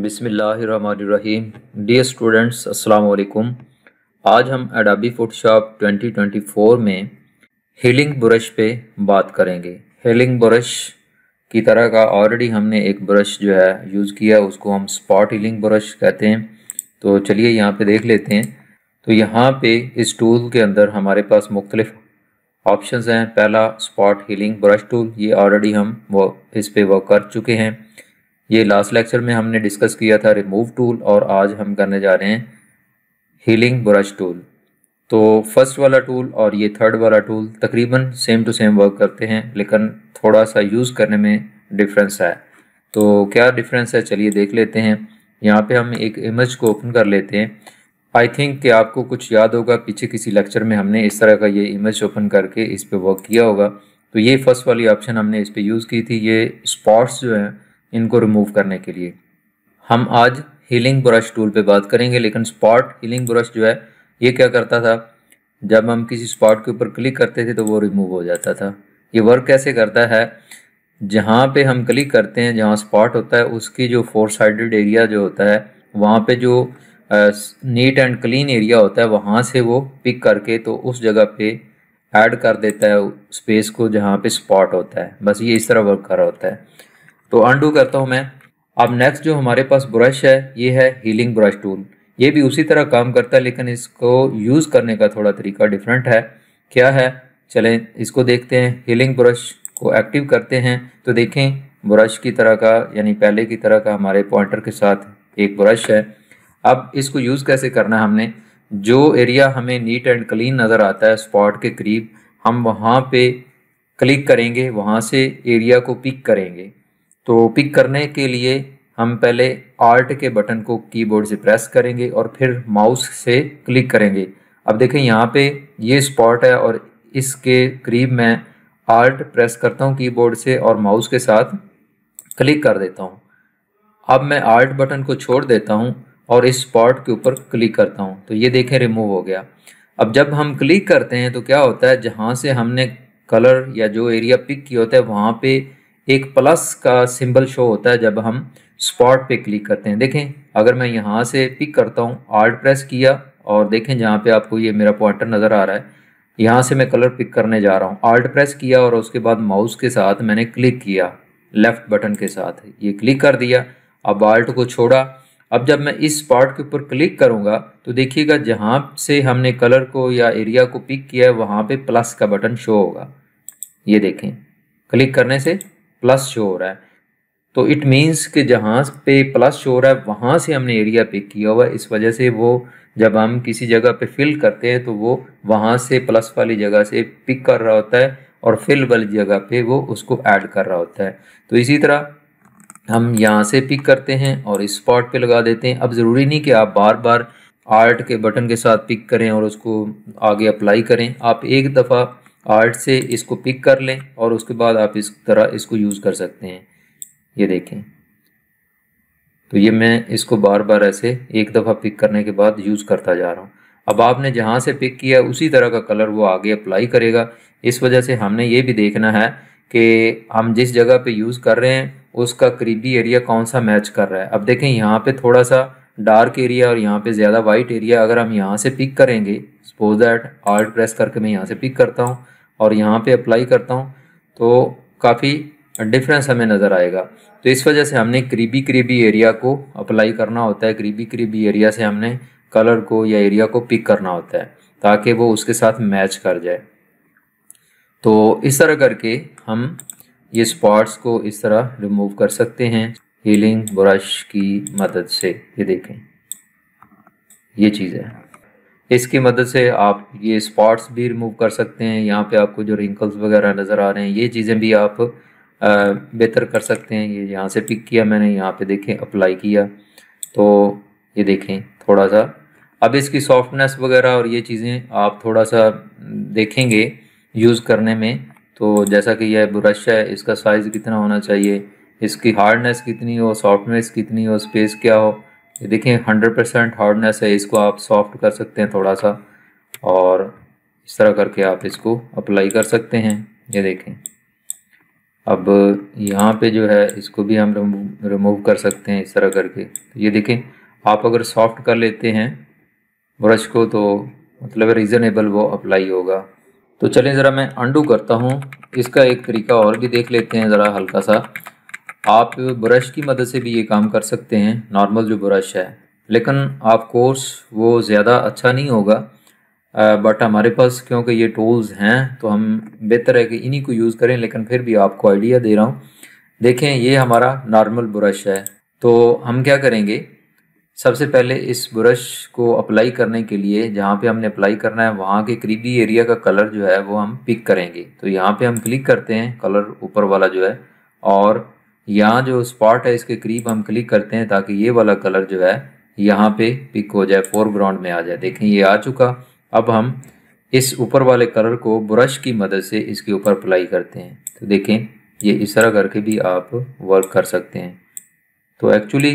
बिसमीम dear students अस्सलाम वालेकुम आज हम अडाबी फोटोशॉप 2024 में हीलिंग ब्रश पे बात करेंगे हीलिंग ब्रश की तरह का ऑलरेडी हमने एक ब्रश जो है यूज़ किया उसको हम स्पॉट हीलिंग ब्रश कहते हैं तो चलिए यहाँ पे देख लेते हैं तो यहाँ पे इस टूल के अंदर हमारे पास मुख्तलिफ ऑप्शन हैं पहला स्पॉट हीलिंग ब्रश टूल ये ऑलरेडी हम वो इस पर वर्क कर चुके हैं ये लास्ट लेक्चर में हमने डिस्कस किया था रिमूव टूल और आज हम करने जा रहे हैं हीलिंग ब्रश टूल तो फर्स्ट वाला टूल और ये थर्ड वाला टूल तकरीबन सेम टू सेम वर्क करते हैं लेकिन थोड़ा सा यूज़ करने में डिफरेंस है तो क्या डिफरेंस है चलिए देख लेते हैं यहाँ पे हम एक इमेज को ओपन कर लेते हैं आई थिंक कि आपको कुछ याद होगा पीछे किसी लेक्चर में हमने इस तरह का ये इमेज ओपन करके इस पर वर्क किया होगा तो ये फर्स्ट वाली ऑप्शन हमने इस पर यूज़ की थी ये स्पॉट्स जो हैं इनको रिमूव करने के लिए हम आज हीलिंग ब्रश टूल पे बात करेंगे लेकिन स्पॉट हीलिंग ब्रश जो है ये क्या करता था जब हम किसी स्पॉट के ऊपर क्लिक करते थे तो वो रिमूव हो जाता था ये वर्क कैसे करता है जहाँ पे हम क्लिक करते हैं जहाँ स्पॉट होता है उसकी जो फोर साइडेड एरिया जो होता है वहाँ पे जो नीट एंड क्लीन एरिया होता है वहाँ से वो पिक करके तो उस जगह पे ऐड कर देता है स्पेस को जहाँ पे स्पॉट होता है बस ये इस तरह वर्क कर रहा होता है तो अंडू करता हूँ मैं अब नेक्स्ट जो हमारे पास ब्रश है ये है हीलिंग ब्रश टूल ये भी उसी तरह काम करता है लेकिन इसको यूज़ करने का थोड़ा तरीका डिफरेंट है क्या है चलें इसको देखते हैं हीलिंग ब्रश को एक्टिव करते हैं तो देखें ब्रश की तरह का यानी पहले की तरह का हमारे पॉइंटर के साथ एक ब्रश है अब इसको यूज़ कैसे करना है हमने जो एरिया हमें नीट एंड क्लीन नज़र आता है स्पॉट के करीब हम वहाँ पे क्लिक करेंगे वहाँ से एरिया को पिक करेंगे तो पिक करने के लिए हम पहले आर्ट के बटन को कीबोर्ड से प्रेस करेंगे और फिर माउस से क्लिक करेंगे अब देखें यहाँ पे ये स्पॉट है और इसके करीब मैं आर्ट प्रेस करता हूँ कीबोर्ड से और माउस के साथ क्लिक कर देता हूँ अब मैं आर्ट बटन को छोड़ देता हूँ और इस स्पॉट के ऊपर क्लिक करता हूँ तो ये देखें रिमूव हो गया अब जब हम क्लिक करते हैं तो क्या होता है जहाँ से हमने कलर या जो एरिया पिक किया होता है वहाँ पर एक प्लस का सिंबल शो होता है जब हम स्पॉट पे क्लिक करते हैं देखें अगर मैं यहाँ से पिक करता हूँ आर्ट प्रेस किया और देखें जहाँ पे आपको ये मेरा पॉइंटर नज़र आ रहा है यहाँ से मैं कलर पिक करने जा रहा हूँ आर्ट प्रेस किया और उसके बाद माउस के साथ मैंने क्लिक किया लेफ़्ट बटन के साथ ये क्लिक कर दिया अब आर्ट को छोड़ा अब जब मैं इस पार्ट के ऊपर क्लिक करूँगा तो देखिएगा जहाँ से हमने कलर को या एरिया को पिक किया है वहाँ पे प्लस का बटन शो होगा ये देखें क्लिक करने से प्लस शो हो रहा है तो इट मीन्स कि जहाँ पे प्लस शो हो रहा है वहाँ से हमने एरिया पिक किया हुआ है इस वजह से वो जब हम किसी जगह पे फिल करते हैं तो वो वहाँ से प्लस वाली जगह से पिक कर रहा होता है और फिल वाली जगह पे वो उसको ऐड कर रहा होता है तो इसी तरह हम यहाँ से पिक करते हैं और इस स्पॉट पे लगा देते हैं अब ज़रूरी नहीं कि आप बार बार आर्ट के बटन के साथ पिक करें और उसको आगे अप्लाई करें आप एक दफ़ा आर्ट से इसको पिक कर लें और उसके बाद आप इस तरह इसको यूज़ कर सकते हैं ये देखें तो ये मैं इसको बार बार ऐसे एक दफ़ा पिक करने के बाद यूज़ करता जा रहा हूँ अब आपने जहाँ से पिक किया उसी तरह का कलर वो आगे अप्लाई करेगा इस वजह से हमने ये भी देखना है कि हम जिस जगह पे यूज़ कर रहे हैं उसका करीबी एरिया कौन सा मैच कर रहा है अब देखें यहाँ पे थोड़ा सा डार्क एरिया और यहाँ पे ज़्यादा वाइट एरिया अगर हम यहाँ से पिक करेंगे सपोज दैट आर्ट प्रेस करके मैं यहाँ से पिक करता हूँ और यहाँ पे अप्लाई करता हूँ तो काफ़ी डिफरेंस हमें नज़र आएगा तो इस वजह से हमने करीबी करीबी एरिया को अप्लाई करना होता है करीबी करीबी एरिया से हमने कलर को या एरिया को पिक करना होता है ताकि वो उसके साथ मैच कर जाए तो इस तरह करके हम ये स्पॉट्स को इस तरह रिमूव कर सकते हैं हीलिंग ब्रश की मदद से ये देखें ये चीज़ है इसकी मदद से आप ये स्पॉट्स भी रिमूव कर सकते हैं यहाँ पे आपको जो रिंकल्स वगैरह नज़र आ रहे हैं ये चीज़ें भी आप बेहतर कर सकते हैं ये यहाँ से पिक किया मैंने यहाँ पे देखें अप्लाई किया तो ये देखें थोड़ा सा अब इसकी सॉफ्टनेस वगैरह और ये चीज़ें आप थोड़ा सा देखेंगे यूज़ करने में तो जैसा कि यह ब्रश है इसका साइज़ कितना होना चाहिए इसकी हार्डनेस कितनी हो सॉफ्टनेस कितनी हो स्पेस क्या हो ये देखिए 100 परसेंट हार्डनेस है इसको आप सॉफ्ट कर सकते हैं थोड़ा सा और इस तरह करके आप इसको अप्लाई कर सकते हैं ये देखें अब यहाँ पे जो है इसको भी हम रिमूव कर सकते हैं इस तरह करके तो ये देखें आप अगर सॉफ्ट कर लेते हैं ब्रश को तो मतलब रीज़नेबल वो अप्लाई होगा तो चलिए ज़रा मैं अंडू करता हूँ इसका एक तरीका और भी देख लेते हैं ज़रा हल्का सा आप ब्रश की मदद से भी ये काम कर सकते हैं नॉर्मल जो ब्रश है लेकिन ऑफ कोर्स वो ज़्यादा अच्छा नहीं होगा बट हमारे पास क्योंकि ये टूल्स हैं तो हम बेहतर है कि इन्हीं को यूज़ करें लेकिन फिर भी आपको आइडिया दे रहा हूँ देखें ये हमारा नॉर्मल ब्रश है तो हम क्या करेंगे सबसे पहले इस ब्रश को अप्लाई करने के लिए जहाँ पे हमने अप्लाई करना है वहाँ के करीबी एरिया का कलर जो है वो हम पिक करेंगे तो यहाँ पे हम क्लिक करते हैं कलर ऊपर वाला जो है और यहाँ जो स्पॉट है इसके करीब हम क्लिक करते हैं ताकि ये वाला कलर जो है यहाँ पे पिक हो जाए फोरग्राउंड में आ जाए देखें ये आ चुका अब हम इस ऊपर वाले कलर को ब्रश की मदद से इसके ऊपर अप्लाई करते हैं तो देखें ये इस तरह करके भी आप वर्क कर सकते हैं तो एक्चुअली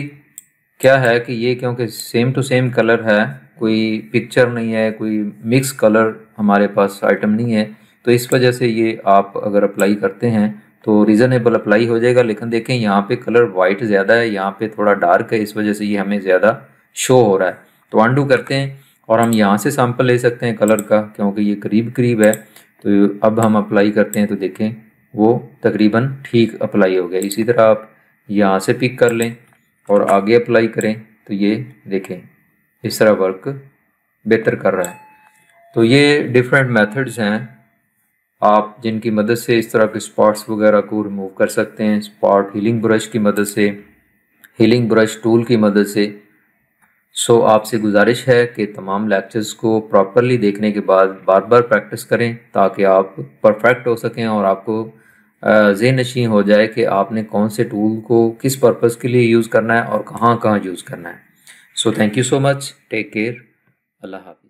क्या है कि ये क्योंकि सेम टू सेम कलर है कोई पिक्चर नहीं है कोई मिक्स कलर हमारे पास आइटम नहीं है तो इस वजह से ये आप अगर अप्लाई करते हैं तो रीज़नेबल अप्लाई हो जाएगा लेकिन देखें यहाँ पे कलर वाइट ज़्यादा है यहाँ पे थोड़ा डार्क है इस वजह से ये हमें ज़्यादा शो हो रहा है तो अंडू करते हैं और हम यहाँ से सैम्पल ले सकते हैं कलर का क्योंकि ये करीब करीब है तो अब हम अप्लाई करते हैं तो देखें वो तकरीबन ठीक अप्लाई हो गया इसी तरह आप यहाँ से पिक कर लें और आगे अप्लाई करें तो ये देखें इस तरह वर्क बेहतर कर रहा है तो ये डिफरेंट मेथड्स हैं आप जिनकी मदद से इस तरह के स्पॉट्स वगैरह को रिमूव कर सकते हैं स्पॉट हीलिंग ब्रश की मदद से हीलिंग ब्रश टूल की मदद से सो आपसे गुजारिश है कि तमाम लेक्चर्स को प्रॉपरली देखने के बाद बार बार प्रैक्टिस करें ताकि आप परफेक्ट हो सकें और आपको जे नशी हो जाए कि आपने कौन से टूल को किस पर्पज़ के लिए यूज़ करना है और कहाँ कहाँ यूज़ करना है so thank you so much take care अल्लाह हाफि